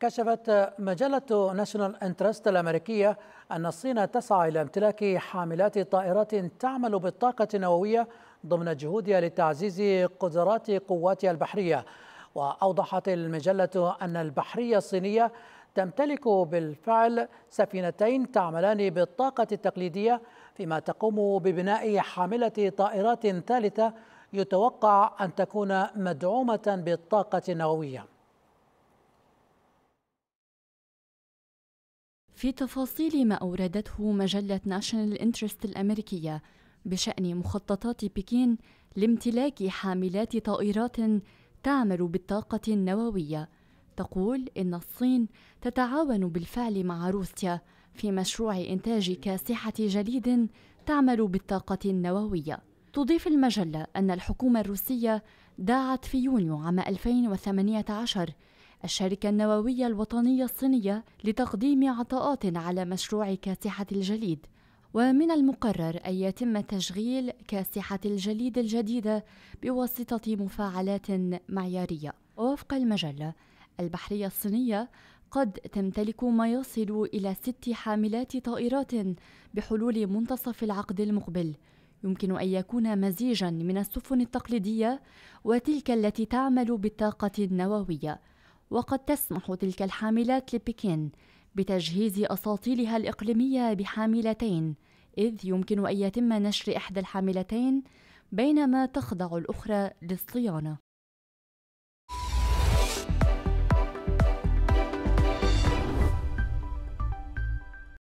كشفت مجلة ناشونال انترست الأمريكية أن الصين تسعى إلى امتلاك حاملات طائرات تعمل بالطاقة النووية ضمن جهودها لتعزيز قدرات قواتها البحرية وأوضحت المجلة أن البحرية الصينية تمتلك بالفعل سفينتين تعملان بالطاقة التقليدية فيما تقوم ببناء حاملة طائرات ثالثة يتوقع أن تكون مدعومة بالطاقة النووية في تفاصيل ما أوردته مجلة ناشونال انترست الأمريكية بشأن مخططات بكين لامتلاك حاملات طائرات تعمل بالطاقة النووية تقول إن الصين تتعاون بالفعل مع روسيا في مشروع إنتاج كاسحة جليد تعمل بالطاقة النووية تضيف المجلة أن الحكومة الروسية دعت في يونيو عام 2018 الشركة النووية الوطنية الصينية لتقديم عطاءات على مشروع كاسحة الجليد ومن المقرر أن يتم تشغيل كاسحة الجليد الجديدة بواسطة مفاعلات معيارية ووفق المجلة البحرية الصينية قد تمتلك ما يصل إلى ست حاملات طائرات بحلول منتصف العقد المقبل يمكن أن يكون مزيجا من السفن التقليدية وتلك التي تعمل بالطاقة النووية وقد تسمح تلك الحاملات لبكين بتجهيز أساطيلها الإقليمية بحاملتين إذ يمكن أن يتم نشر إحدى الحاملتين بينما تخضع الأخرى للصيانة